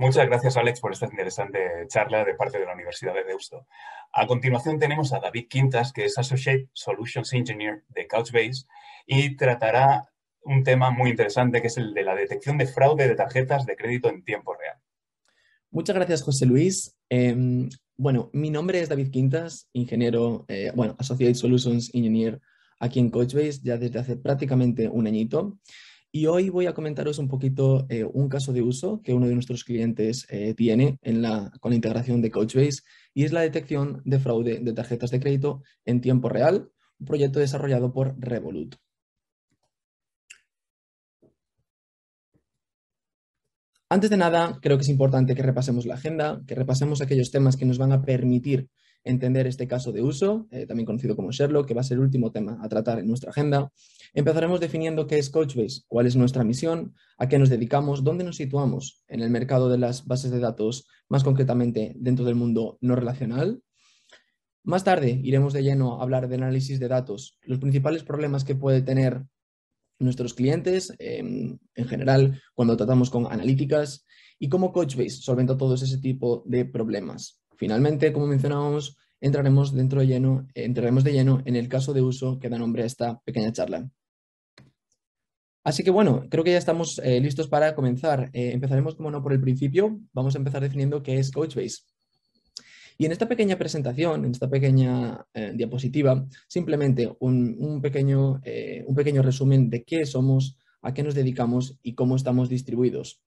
Muchas gracias, Alex, por esta interesante charla de parte de la Universidad de Deusto. A continuación tenemos a David Quintas, que es Associate Solutions Engineer de Couchbase y tratará un tema muy interesante que es el de la detección de fraude de tarjetas de crédito en tiempo real. Muchas gracias, José Luis. Em, bueno, mi nombre es David Quintas, ingeniero, eh, bueno, Associate Solutions Engineer aquí en Couchbase ya desde hace prácticamente un añito. Y hoy voy a comentaros un poquito eh, un caso de uso que uno de nuestros clientes eh, tiene con la integración de Coachbase y es la detección de fraude de tarjetas de crédito en tiempo real, un proyecto desarrollado por Revolut. Antes de nada, creo que es importante que repasemos la agenda, que repasemos aquellos temas que nos van a permitir entender este caso de uso, eh, también conocido como Sherlock, que va a ser el último tema a tratar en nuestra agenda. Empezaremos definiendo qué es Coachbase, cuál es nuestra misión, a qué nos dedicamos, dónde nos situamos en el mercado de las bases de datos, más concretamente dentro del mundo no relacional. Más tarde iremos de lleno a hablar de análisis de datos, los principales problemas que puede tener nuestros clientes em, en general cuando tratamos con analíticas y cómo Coachbase solventa todos ese tipo de problemas. Finalmente, como mencionábamos, entraremos, dentro de lleno, entraremos de lleno en el caso de uso que da nombre a esta pequeña charla. Así que bueno, creo que ya estamos eh, listos para comenzar. Eh, empezaremos, como no, por el principio. Vamos a empezar definiendo qué es Coachbase. Y en esta pequeña presentación, en esta pequeña eh, diapositiva, simplemente un pequeño, un pequeño resumen de qué somos, a qué nos dedicamos y cómo estamos distribuidos.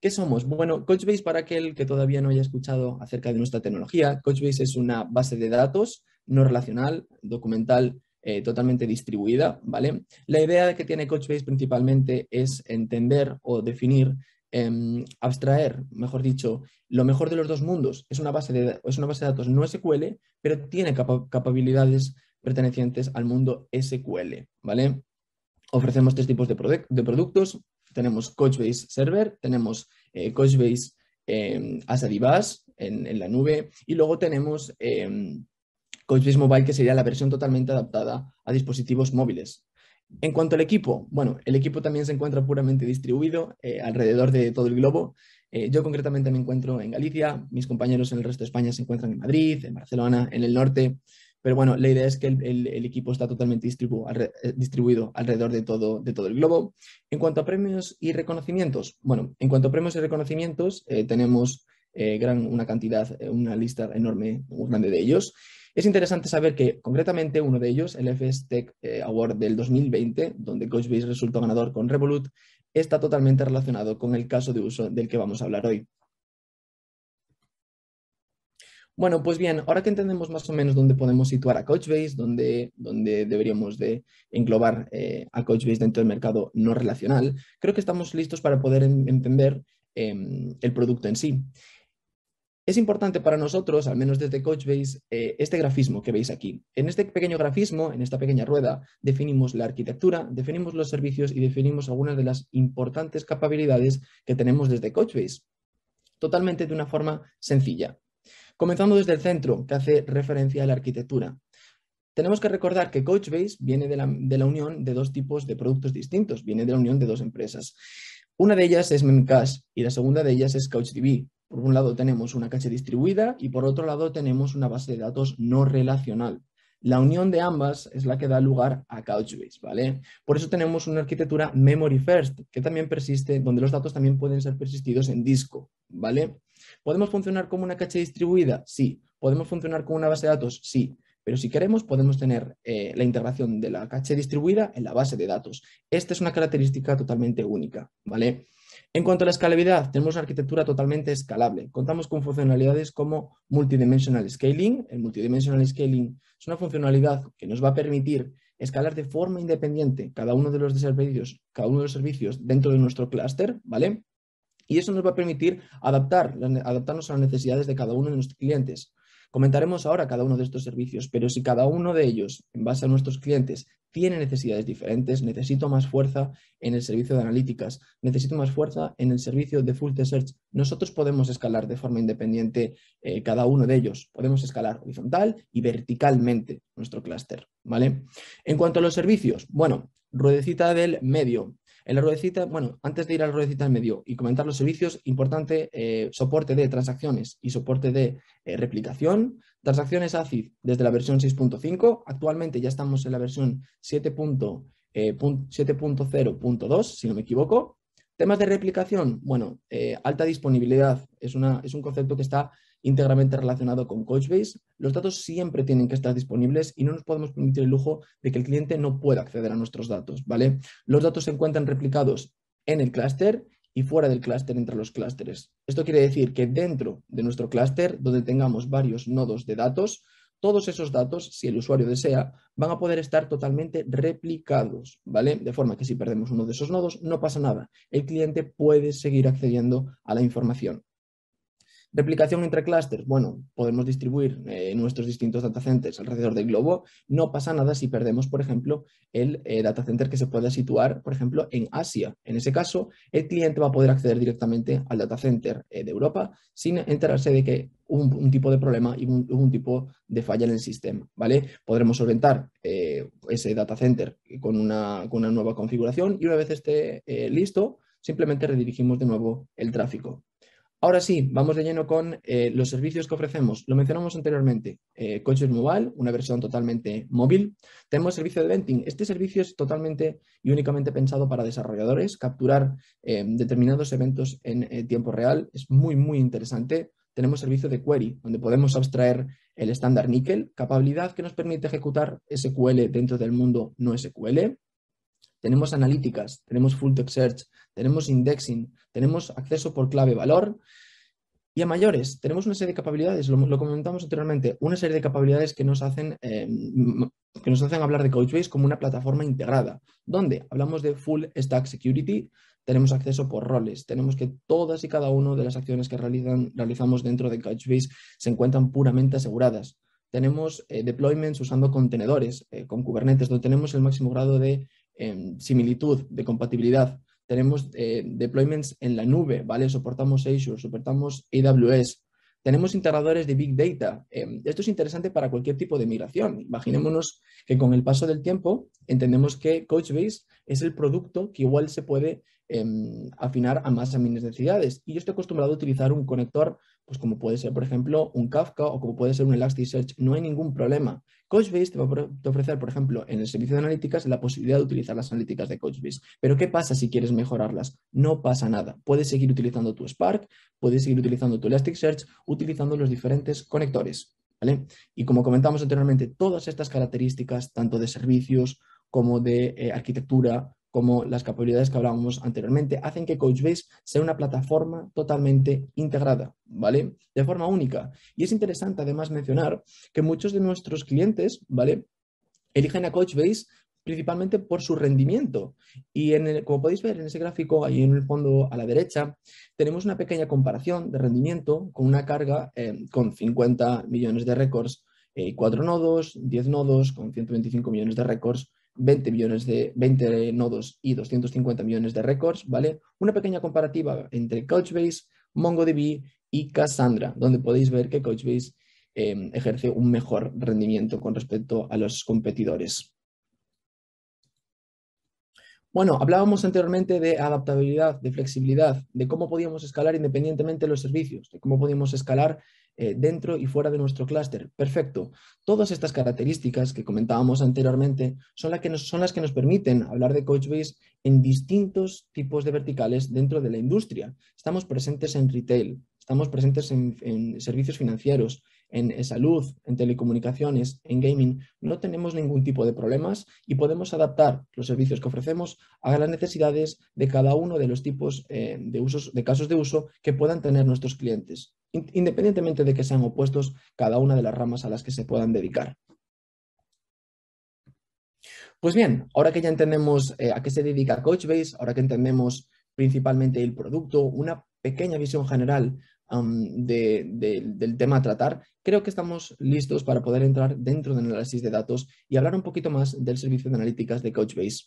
¿Qué somos? Bueno, Coachbase, para aquel que todavía no haya escuchado acerca de nuestra tecnología, Coachbase es una base de datos no relacional, documental, eh, totalmente distribuida, ¿vale? La idea que tiene Coachbase principalmente es entender o definir, em, abstraer, mejor dicho, lo mejor de los dos mundos. Es una base de, una base de datos no SQL, pero tiene capabilidades capacidades pertenecientes al mundo SQL, ¿vale? Ofrecemos tres tipos de, de productos, tenemos Couchbase Server, tenemos eh, Couchbase em, as en, la nube y luego tenemos eh, Couchbase Mobile, que sería la versión totalmente adaptada a dispositivos móviles. En cuanto al equipo, bueno, el equipo también se encuentra puramente distribuido eh, alrededor de todo el globo. Eh, yo concretamente me encuentro en Galicia, mis compañeros en el resto de España se encuentran en Madrid, en Barcelona, en el norte. Pero bueno, la idea es que el, equipo está totalmente eh, distribuido alrededor de todo, el globo. En cuanto a premios y reconocimientos, bueno, en cuanto a premios y reconocimientos, eh, tenemos eh, gran, una cantidad, una lista enorme, muy grande de ellos. Es interesante saber que concretamente uno de ellos, el FS Tech Award del 2020, donde Coinbase resultó ganador con Revolut, está totalmente relacionado con el caso de uso del que vamos a hablar hoy. Bueno, pues bien, ahora que entendemos más o menos dónde podemos situar a Coachbase, dónde, deberíamos de englobar eh, a Coachbase dentro del mercado no relacional, creo que estamos listos para poder entender em, el producto en sí. Es importante para nosotros, al menos desde Coachbase, eh, este grafismo que veis aquí. En este pequeño grafismo, en esta pequeña rueda, definimos la arquitectura, definimos los servicios y definimos algunas de las importantes capacidades que tenemos desde Coachbase. totalmente de una forma sencilla. Comenzando desde el centro, que hace referencia a la arquitectura. Tenemos que recordar que Couchbase viene de la, unión de dos tipos de productos distintos, viene de la unión de dos empresas. Una de ellas es Memcache y la segunda de ellas es CouchDB. Por un lado tenemos una caché distribuida y por otro lado tenemos una base de datos no relacional. La unión de ambas es la que da lugar a Couchbase, ¿vale? Por eso tenemos una arquitectura memory first, que también persiste, donde los datos también pueden ser persistidos en disco, ¿vale? ¿Podemos funcionar como una caché distribuida? Sí. ¿Podemos funcionar como una base de datos? Sí. Pero si queremos, podemos tener eh, la integración de la caché distribuida en la base de datos. Esta es una característica totalmente única, ¿vale? En cuanto a la escalabilidad, tenemos una arquitectura totalmente escalable. Contamos con funcionalidades como Multidimensional Scaling. El Multidimensional Scaling es una funcionalidad que nos va a permitir escalar de forma independiente cada uno de los servicios, cada uno de los servicios dentro de nuestro clúster, ¿vale? Y eso nos va a permitir adaptar, adaptarnos a las necesidades de cada uno de nuestros clientes. Comentaremos ahora cada uno de estos servicios, pero si cada uno de ellos, en base a nuestros clientes, tiene necesidades diferentes, necesito más fuerza en el servicio de analíticas, necesito más fuerza en el servicio de full search, nosotros podemos escalar de forma independiente eh, cada uno de ellos. Podemos escalar horizontal y verticalmente nuestro clúster, ¿vale? En cuanto a los servicios, bueno, ruedecita del medio, en la ruedecita, bueno, antes de ir a la ruedecita en medio y comentar los servicios, importante eh, soporte de transacciones y soporte de eh, replicación. Transacciones ACID desde la versión 6.5, actualmente ya estamos en la versión 7.0.2, eh, si no me equivoco. Temas de replicación, bueno, alta disponibilidad es, una, es un concepto que está íntegramente relacionado con Coachbase, los datos siempre tienen que estar disponibles y no nos podemos permitir el lujo de que el cliente no pueda acceder a nuestros datos, ¿vale? Los datos se encuentran replicados en el clúster y fuera del clúster entre los clústeres. Esto quiere decir que dentro de nuestro clúster, donde tengamos varios nodos de datos, todos esos datos, si el usuario desea, van a poder estar totalmente replicados, ¿vale? De forma que si perdemos uno de esos nodos, no pasa nada. El cliente puede seguir accediendo a la información. Replicación entre clusters. Bueno, podemos distribuir eh, nuestros distintos datacenters alrededor del globo. No pasa nada si perdemos, por ejemplo, el eh, datacenter que se pueda situar, por ejemplo, en Asia. En ese caso, el cliente va a poder acceder directamente al datacenter eh, de Europa sin enterarse de que hubo un, tipo de problema y un, tipo de falla en el sistema. ¿vale? Podremos solventar ese datacenter con una nueva configuración y una vez esté listo, simplemente redirigimos de nuevo el tráfico. Ahora sí, vamos de lleno con eh, los servicios que ofrecemos. Lo mencionamos anteriormente, eh, Coaches Mobile, una versión totalmente móvil. Tenemos servicio de venting. Este servicio es totalmente y únicamente pensado para desarrolladores, capturar eh, determinados eventos en eh, tiempo real. Es muy, muy interesante. Tenemos servicio de query, donde podemos abstraer el estándar nickel, capacidad que nos permite ejecutar SQL dentro del mundo no SQL tenemos analíticas, tenemos full text search, tenemos indexing, tenemos acceso por clave valor y a mayores tenemos una serie de capacidades, lo, comentamos anteriormente, una serie de capacidades que nos hacen, eh, que nos hacen hablar de Couchbase como una plataforma integrada, donde hablamos de full stack security, tenemos acceso por roles, tenemos que todas y cada una de las acciones que realizamos dentro de Couchbase se encuentran puramente aseguradas tenemos eh, deployments usando contenedores eh, con Kubernetes, donde tenemos el máximo grado de similitud, de compatibilidad. Tenemos eh, deployments en la nube, ¿vale? Soportamos Azure, soportamos AWS, tenemos integradores de Big Data. Em, esto es interesante para cualquier tipo de migración. Imaginémonos que con el paso del tiempo entendemos que Coachbase es el producto que igual se puede Em, afinar a más a mis necesidades. Y yo estoy acostumbrado a utilizar un conector, pues como puede ser, por ejemplo, un Kafka o como puede ser un Elasticsearch. No hay ningún problema. Coachbase te va a ofrecer, por ejemplo, en el servicio de analíticas, la posibilidad de utilizar las analíticas de Coachbase, Pero ¿qué pasa si quieres mejorarlas? No pasa nada. Puedes seguir utilizando tu Spark, puedes seguir utilizando tu Elasticsearch, utilizando los diferentes conectores. ¿vale? Y como comentamos anteriormente, todas estas características, tanto de servicios como de eh, arquitectura, como las capacidades que hablábamos anteriormente, hacen que Coachbase sea una plataforma totalmente integrada, ¿vale? De forma única. Y es interesante además mencionar que muchos de nuestros clientes, ¿vale? Eligen a Coachbase principalmente por su rendimiento. Y en como podéis ver en ese gráfico, ahí en el fondo a la derecha, tenemos una pequeña comparación de rendimiento con una carga eh, con 50 millones de récords, y eh, cuatro nodos, 10 nodos con 125 millones de récords 20 millones de 20 nodos y 250 millones de récords, ¿vale? Una pequeña comparativa entre Couchbase, MongoDB y Cassandra, donde podéis ver que Couchbase em, ejerce un mejor rendimiento con respecto a los competidores. Bueno, hablábamos anteriormente de adaptabilidad, de flexibilidad, de cómo podíamos escalar independientemente los servicios, de cómo podíamos escalar eh, dentro y fuera de nuestro clúster. Perfecto. Todas estas características que comentábamos anteriormente son, que son las que nos permiten hablar de coachbase en distintos tipos de verticales dentro de la industria. Estamos presentes en retail, estamos presentes en, en servicios financieros, en salud, en telecomunicaciones, en gaming, no tenemos ningún tipo de problemas y podemos adaptar los servicios que ofrecemos a las necesidades de cada uno de los tipos eh, de, usos, de casos de uso que puedan tener nuestros clientes independientemente de que sean opuestos cada una de las ramas a las que se puedan dedicar. Pues bien, ahora que ya entendemos eh, a qué se dedica Coachbase, ahora que entendemos principalmente el producto, una pequeña visión general del tema a tratar, creo que estamos listos para poder entrar dentro del análisis de datos y hablar un poquito más del servicio de analíticas de Coachbase.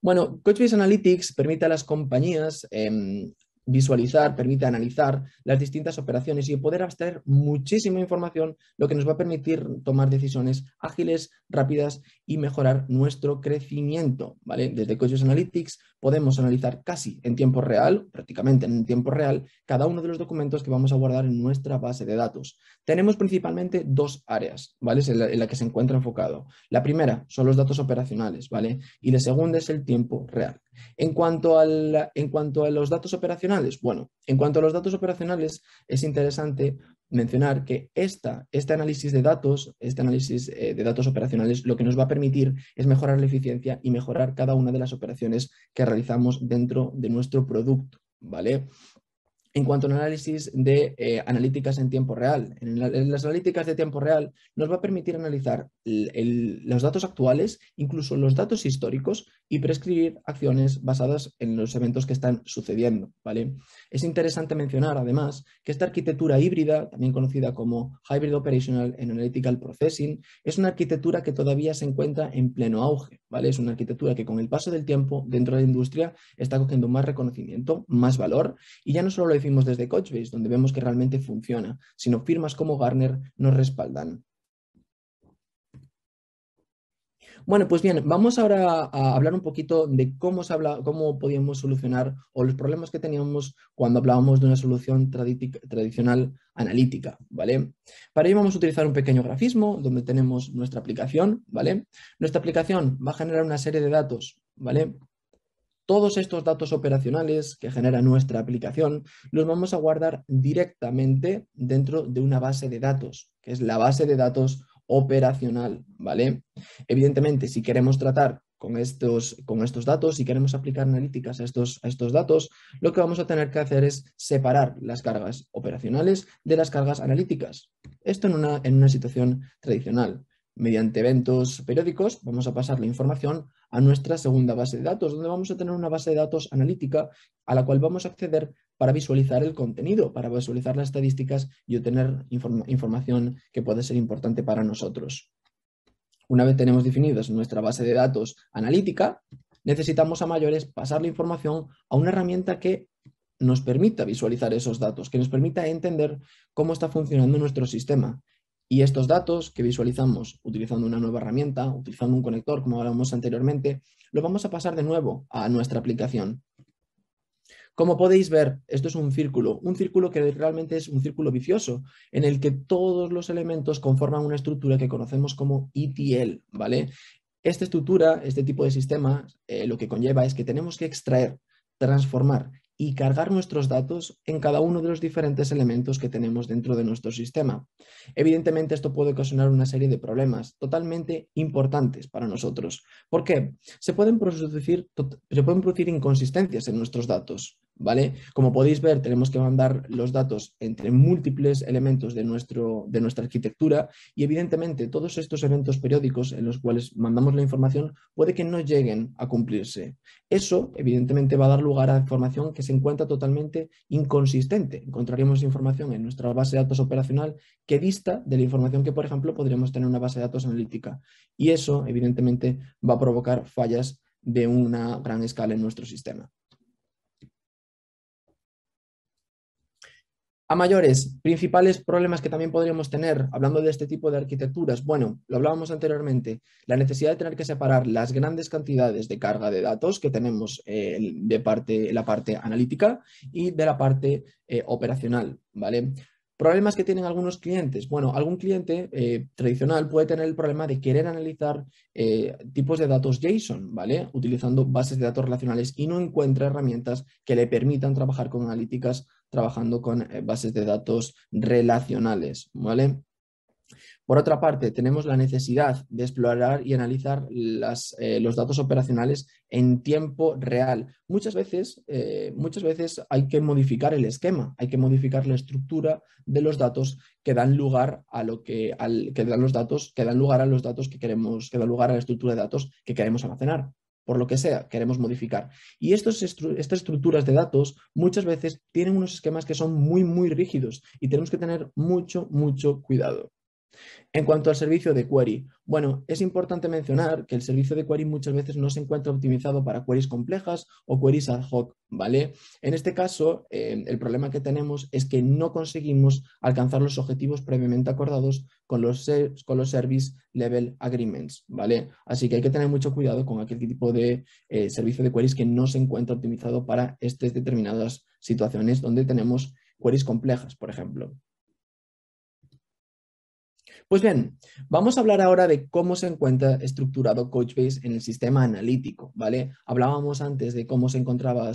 Bueno, Coachbase Analytics permite a las compañías em, visualizar, permite analizar las distintas operaciones y poder abstraer muchísima información, lo que nos va a permitir tomar decisiones ágiles, rápidas y mejorar nuestro crecimiento. ¿vale? Desde Coaches Analytics podemos analizar casi en tiempo real, prácticamente en tiempo real, cada uno de los documentos que vamos a guardar en nuestra base de datos. Tenemos principalmente dos áreas ¿vale? en, la, en la que se encuentra enfocado. La primera son los datos operacionales ¿vale? y la segunda es el tiempo real. En cuanto, a los datos operacionales, bueno, en cuanto a los datos operacionales es interesante mencionar que esta, este análisis de datos, este análisis eh, de datos operacionales, lo que nos va a permitir es mejorar la eficiencia y mejorar cada una de las operaciones que realizamos dentro de nuestro producto, ¿vale? en cuanto al análisis de eh, analíticas en tiempo real. En, las analíticas de tiempo real nos va a permitir analizar los datos actuales, incluso los datos históricos y prescribir acciones basadas en los eventos que están sucediendo. ¿vale? Es interesante mencionar además que esta arquitectura híbrida, también conocida como Hybrid Operational and Analytical Processing, es una arquitectura que todavía se encuentra en pleno auge. Es una arquitectura que con el paso del tiempo dentro de la industria está cogiendo más reconocimiento, más valor y ya no solo lo decimos desde Coachbase, donde vemos que realmente funciona, sino firmas como Garner nos respaldan. Bueno, pues bien, vamos ahora a hablar un poquito de cómo, se cómo podíamos solucionar o los problemas que teníamos cuando hablábamos de una solución tradicional analítica, ¿vale? Para ello vamos a utilizar un pequeño grafismo donde tenemos nuestra aplicación, ¿vale? Nuestra aplicación va a generar una serie de datos, ¿vale? Todos estos datos operacionales que genera nuestra aplicación los vamos a guardar directamente dentro de una base de datos, que es la base de datos operacional, ¿vale? Evidentemente, si queremos tratar con estos, con estos datos, si queremos aplicar analíticas a estos, a estos datos, lo que vamos a tener que hacer es separar las cargas operacionales de las cargas analíticas. Esto en una, en una situación tradicional. Mediante eventos periódicos vamos a pasar la información a nuestra segunda base de datos, donde vamos a tener una base de datos analítica a la cual vamos a acceder para visualizar el contenido, para visualizar las estadísticas y obtener información que puede ser importante para nosotros. Una vez tenemos definidas nuestra base de datos analítica, necesitamos a mayores pasar la información a una herramienta que nos permita visualizar esos datos, que nos permita entender cómo está funcionando nuestro sistema. Y estos datos que visualizamos utilizando una nueva herramienta, utilizando un conector, como hablamos anteriormente, lo vamos a pasar de nuevo a nuestra aplicación. Como podéis ver, esto es un círculo, un círculo que realmente es un círculo vicioso, en el que todos los elementos conforman una estructura que conocemos como ETL, ¿vale? Esta estructura, este tipo de sistema, eh, lo que conlleva es que tenemos que extraer, transformar y cargar nuestros datos en cada uno de los diferentes elementos que tenemos dentro de nuestro sistema. Evidentemente esto puede ocasionar una serie de problemas totalmente importantes para nosotros. ¿Por qué? Se pueden producir, se pueden producir inconsistencias en nuestros datos. Como podéis ver, tenemos que mandar los datos entre múltiples elementos de, nuestra arquitectura y evidentemente todos estos eventos periódicos en los cuales mandamos la información puede que no lleguen a cumplirse. Eso evidentemente va a dar lugar a información que se encuentra totalmente inconsistente. Encontraremos información en nuestra base de datos operacional que dista de la información que, por ejemplo, podríamos tener en una base de datos analítica. Y eso evidentemente va a provocar fallas de una gran escala en nuestro sistema. A mayores, principales problemas que también podríamos tener hablando de este tipo de arquitecturas. Bueno, lo hablábamos anteriormente, la necesidad de tener que separar las grandes cantidades de carga de datos que tenemos eh, de parte, la parte analítica y de la parte eh, operacional, ¿vale? Problemas que tienen algunos clientes. Bueno, algún cliente eh, tradicional puede tener el problema de querer analizar eh, tipos de datos JSON, ¿vale? Utilizando bases de datos relacionales y no encuentra herramientas que le permitan trabajar con analíticas trabajando con eh, bases de datos relacionales, ¿vale? Por otra parte, tenemos la necesidad de explorar y analizar eh, los datos operacionales en tiempo real. Muchas veces, eh, muchas veces hay que modificar el esquema, hay que modificar la estructura de los datos que dan lugar a lo que, dan los datos, que dan lugar a los datos que queremos, que dan lugar a la estructura de datos que queremos almacenar por lo que sea, queremos modificar. Y estas estructuras de datos muchas veces tienen unos esquemas que son muy, muy rígidos y tenemos que tener mucho, mucho cuidado. En cuanto al servicio de query, bueno, es importante mencionar que el servicio de query muchas veces no se encuentra optimizado para queries complejas o queries ad hoc, ¿vale? En este caso, eh, el problema que tenemos es que no conseguimos alcanzar los objetivos previamente acordados con los, Service Level Agreements, ¿vale? Así que hay que tener mucho cuidado con aquel tipo de eh, servicio de queries que no se encuentra optimizado para estas determinadas situaciones donde tenemos queries complejas, por ejemplo. Pues bien, vamos a hablar ahora de cómo se encuentra estructurado Coachbase en el sistema analítico, ¿vale? Hablábamos antes de cómo se encontraba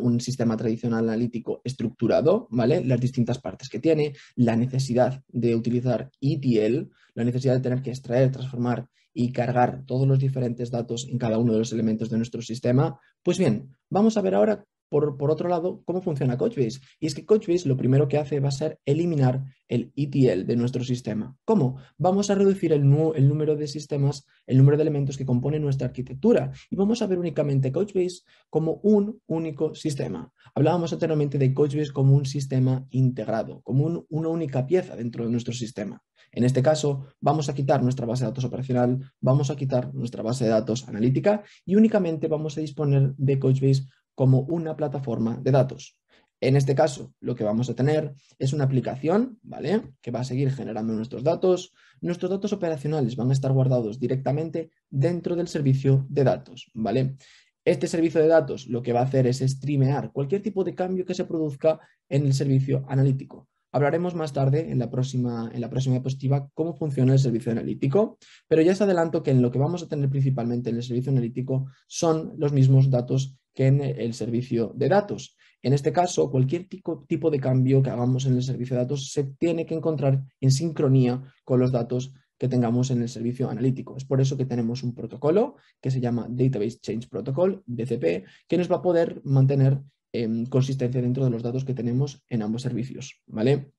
un sistema tradicional analítico estructurado, ¿vale? Las distintas partes que tiene, la necesidad de utilizar ETL, la necesidad de tener que extraer, transformar y cargar todos los diferentes datos en cada uno de los elementos de nuestro sistema. Pues bien, vamos a ver ahora por, otro lado, ¿cómo funciona CoachBase? Y es que CoachBase lo primero que hace va a ser eliminar el ETL de nuestro sistema. ¿Cómo? Vamos a reducir el, número de sistemas, el número de elementos que componen nuestra arquitectura y vamos a ver únicamente CoachBase como un único sistema. Hablábamos anteriormente de CoachBase como un sistema integrado, como una única pieza dentro de nuestro sistema. En este caso, vamos a quitar nuestra base de datos operacional, vamos a quitar nuestra base de datos analítica y únicamente vamos a disponer de CoachBase como una plataforma de datos. En este caso, lo que vamos a tener es una aplicación, ¿vale? Que va a seguir generando nuestros datos. Nuestros datos operacionales van a estar guardados directamente dentro del servicio de datos, ¿vale? Este servicio de datos lo que va a hacer es streamear cualquier tipo de cambio que se produzca en el servicio analítico. Hablaremos más tarde en la próxima, en la próxima diapositiva cómo funciona el servicio analítico, pero ya os adelanto que en lo que vamos a tener principalmente en el servicio analítico son los mismos datos que en el servicio de datos. En este caso, cualquier tipo de cambio que hagamos en el servicio de datos se tiene que encontrar en sincronía con los datos que tengamos en el servicio analítico. Es por eso que tenemos un protocolo que se llama Database Change Protocol, DCP, que nos va a poder mantener em, consistencia dentro de los datos que tenemos en ambos servicios. ¿vale?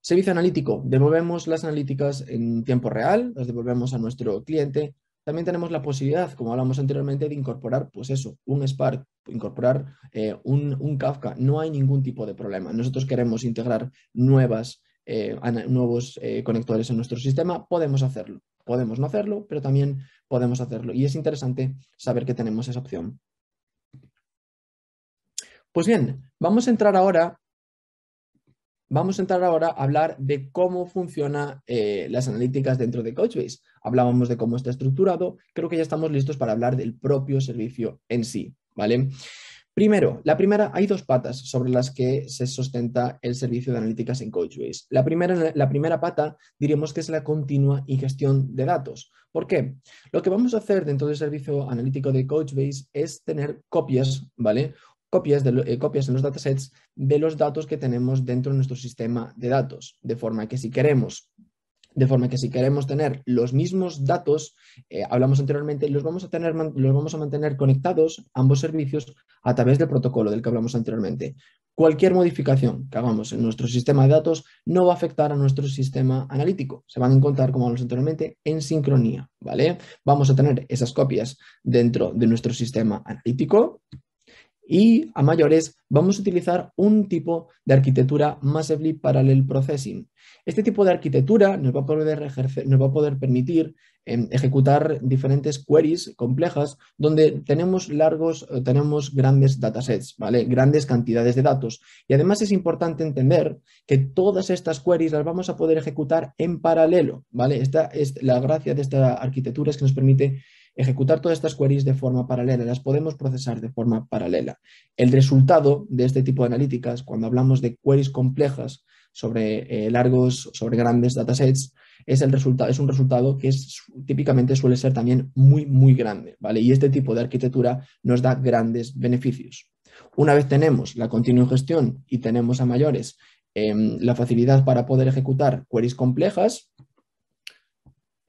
Servicio analítico, devolvemos las analíticas en tiempo real, las devolvemos a nuestro cliente también tenemos la posibilidad, como hablamos anteriormente, de incorporar, pues eso, un Spark, incorporar eh, un, Kafka. No hay ningún tipo de problema. Nosotros queremos integrar nuevas, eh, nuevos eh, conectores en nuestro sistema, podemos hacerlo. Podemos no hacerlo, pero también podemos hacerlo. Y es interesante saber que tenemos esa opción. Pues bien, vamos a entrar ahora Vamos a entrar ahora a hablar de cómo funcionan eh, las analíticas dentro de Coachbase. Hablábamos de cómo está estructurado, creo que ya estamos listos para hablar del propio servicio en sí, ¿vale? Primero, la primera, hay dos patas sobre las que se sustenta el servicio de analíticas en Coachbase. La primera, la primera pata diríamos que es la continua ingestión de datos. ¿Por qué? Lo que vamos a hacer dentro del servicio analítico de Coachbase es tener copias, ¿vale? copias, de, eh, copias en los datasets de los datos que tenemos dentro de nuestro sistema de datos, de forma que si queremos de forma que si queremos tener los mismos datos, eh, hablamos anteriormente, los vamos, a tener, los vamos a mantener conectados ambos servicios a través del protocolo del que hablamos anteriormente. Cualquier modificación que hagamos en nuestro sistema de datos no va a afectar a nuestro sistema analítico. Se van a encontrar, como hablamos anteriormente, en sincronía, ¿vale? Vamos a tener esas copias dentro de nuestro sistema analítico y a mayores vamos a utilizar un tipo de arquitectura Massively Parallel Processing. Este tipo de arquitectura nos va a poder, permitir em, ejecutar diferentes queries complejas donde tenemos largos, eh, tenemos grandes datasets, ¿vale? grandes cantidades de datos. Y además es importante entender que todas estas queries las vamos a poder ejecutar en paralelo. ¿vale? Esta es la gracia de esta arquitectura es que nos permite ejecutar todas estas queries de forma paralela, las podemos procesar de forma paralela. El resultado de este tipo de analíticas, cuando hablamos de queries complejas sobre eh, largos, sobre grandes datasets, es, el es un resultado que es, típicamente suele ser también muy, muy grande. ¿vale? Y este tipo de arquitectura nos da grandes beneficios. Una vez tenemos la continua gestión y tenemos a mayores em, la facilidad para poder ejecutar queries complejas,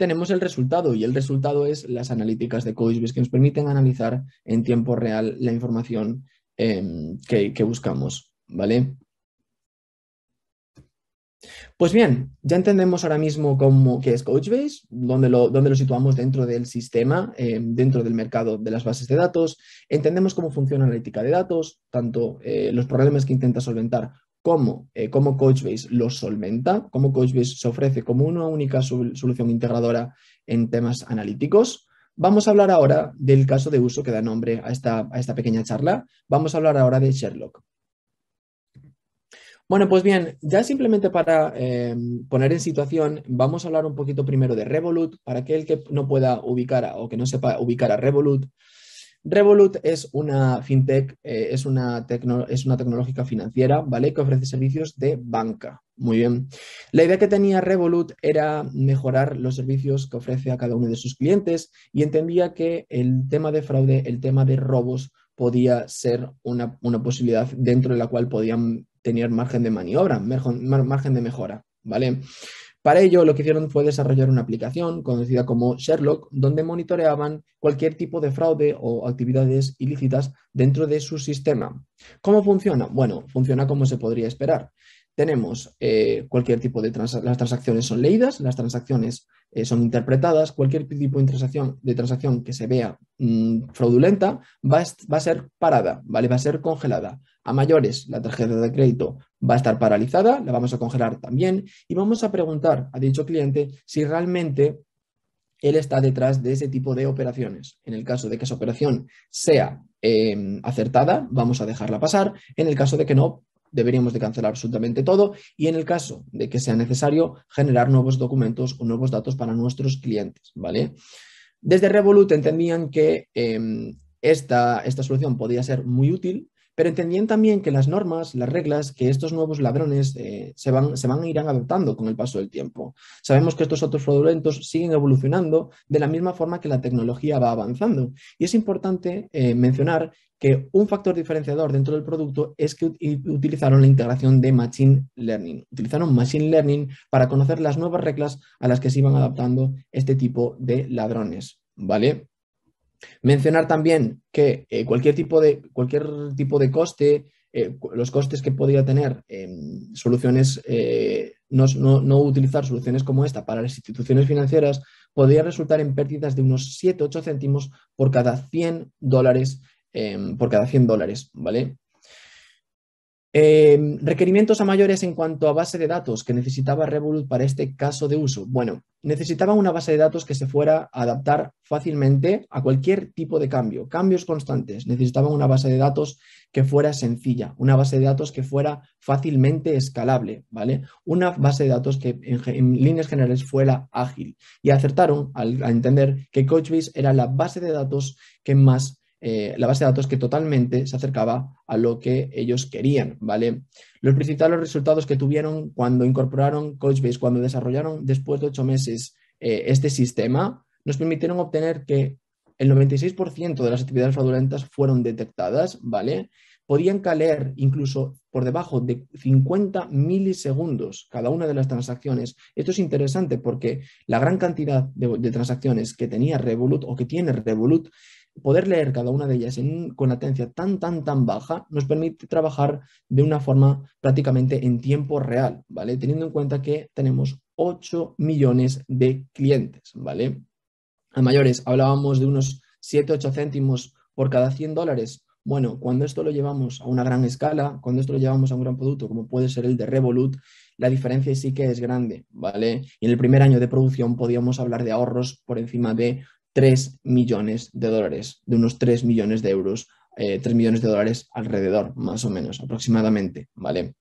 tenemos el resultado y el resultado es las analíticas de coachbase que nos permiten analizar en tiempo real la información em, que, buscamos, ¿vale? Pues bien, ya entendemos ahora mismo cómo, qué es coachbase, dónde lo, dónde lo situamos dentro del sistema, em, dentro del mercado de las bases de datos, entendemos cómo funciona la analítica de datos, tanto eh, los problemas que intenta solventar cómo, eh, Coachbase lo solventa, cómo Coachbase se ofrece como una única solución integradora en temas analíticos. Vamos a hablar ahora del caso de uso que da nombre a esta, pequeña charla. Vamos a hablar ahora de Sherlock. Bueno, pues bien, ya simplemente para em, poner en situación, vamos a hablar un poquito primero de Revolut. Para aquel que no pueda ubicar o que no sepa ubicar a Revolut, Revolut es una fintech, eh, es, una es una tecnológica financiera, ¿vale? Que ofrece servicios de banca. Muy bien. La idea que tenía Revolut era mejorar los servicios que ofrece a cada uno de sus clientes y entendía que el tema de fraude, el tema de robos, podía ser una, una posibilidad dentro de la cual podían tener margen de maniobra, margen de mejora, ¿vale? Para ello, lo que hicieron fue desarrollar una aplicación conocida como Sherlock, donde monitoreaban cualquier tipo de fraude o actividades ilícitas dentro de su sistema. ¿Cómo funciona? Bueno, funciona como se podría esperar tenemos eh, cualquier tipo de transacción, las transacciones son leídas, las transacciones eh, son interpretadas, cualquier tipo de transacción, de transacción que se vea mm, fraudulenta va a, ser parada, ¿vale? va a ser congelada. A mayores, la tarjeta de crédito va a estar paralizada, la vamos a congelar también y vamos a preguntar a dicho cliente si realmente él está detrás de ese tipo de operaciones. En el caso de que esa operación sea em, acertada, vamos a dejarla pasar. En el caso de que no, deberíamos de cancelar absolutamente todo y en el caso de que sea necesario generar nuevos documentos o nuevos datos para nuestros clientes, ¿vale? Desde Revolut entendían que em, esta, esta solución podía ser muy útil pero entendían también que las normas, las reglas que estos nuevos ladrones eh, se, van, se van irán adaptando con el paso del tiempo. Sabemos que estos otros fraudulentos siguen evolucionando de la misma forma que la tecnología va avanzando. Y es importante eh, mencionar que un factor diferenciador dentro del producto es que utilizaron la integración de Machine Learning. Utilizaron Machine Learning para conocer las nuevas reglas a las que se iban adaptando este tipo de ladrones. ¿Vale? Mencionar también que eh, cualquier, tipo de, cualquier tipo de coste, eh, los costes que podría tener em, soluciones, eh, no, no, utilizar soluciones como esta para las instituciones financieras, podría resultar en pérdidas de unos 7-8 céntimos por cada 100 dólares, em, por cada 100 dólares, ¿vale? Em, requerimientos a mayores en cuanto a base de datos que necesitaba Revolut para este caso de uso. Bueno, necesitaban una base de datos que se fuera a adaptar fácilmente a cualquier tipo de cambio, cambios constantes. Necesitaban una base de datos que fuera sencilla, una base de datos que fuera fácilmente escalable, ¿vale? Una base de datos que en, líneas generales fuera ágil. Y acertaron al, a entender que Couchbase era la base de datos que más eh, la base de datos que totalmente se acercaba lo que ellos querían, ¿vale? Los principales resultados que tuvieron cuando incorporaron Coachbase, cuando desarrollaron después de ocho meses eh, este sistema, nos permitieron obtener que el 96% de las actividades fraudulentas fueron detectadas, ¿vale? Podían caer incluso por debajo de 50 milisegundos cada una de las transacciones. Esto es interesante porque la gran cantidad de transacciones que tenía Revolut o que tiene Revolut poder leer cada una de ellas con latencia tan, tan, tan baja nos permite trabajar de una forma prácticamente en tiempo real, ¿vale? Teniendo en cuenta que tenemos 8 millones de clientes, ¿vale? A mayores hablábamos de unos 7, 8 céntimos por cada 100 dólares. Bueno, cuando esto lo llevamos a una gran escala, cuando esto lo llevamos a un gran producto, como puede ser el de Revolut, la diferencia sí que es grande, ¿vale? Y en el primer año de producción podíamos hablar de ahorros por encima de 3 millones de dólares, de unos 3 millones de euros, 3 eh, millones de dólares alrededor, más o menos, aproximadamente, ¿vale?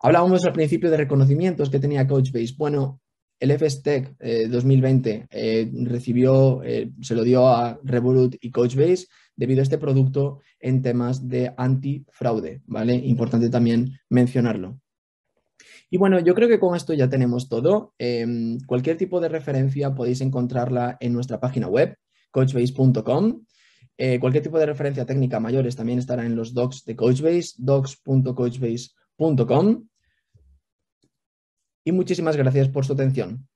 Hablábamos al principio de reconocimientos que tenía Coachbase. Bueno, el FSTech 2020 eh, eh, recibió, se lo dio a Revolut y Coachbase debido a este producto en temas de antifraude, ¿vale? Importante también mencionarlo. Y bueno, yo creo que con esto ya tenemos todo. Em, cualquier tipo de referencia podéis encontrarla en nuestra página web, coachbase.com. Eh, cualquier tipo de referencia técnica mayores también estará en los docs de Coachbase, docs.coachbase.com. Y muchísimas gracias por su atención.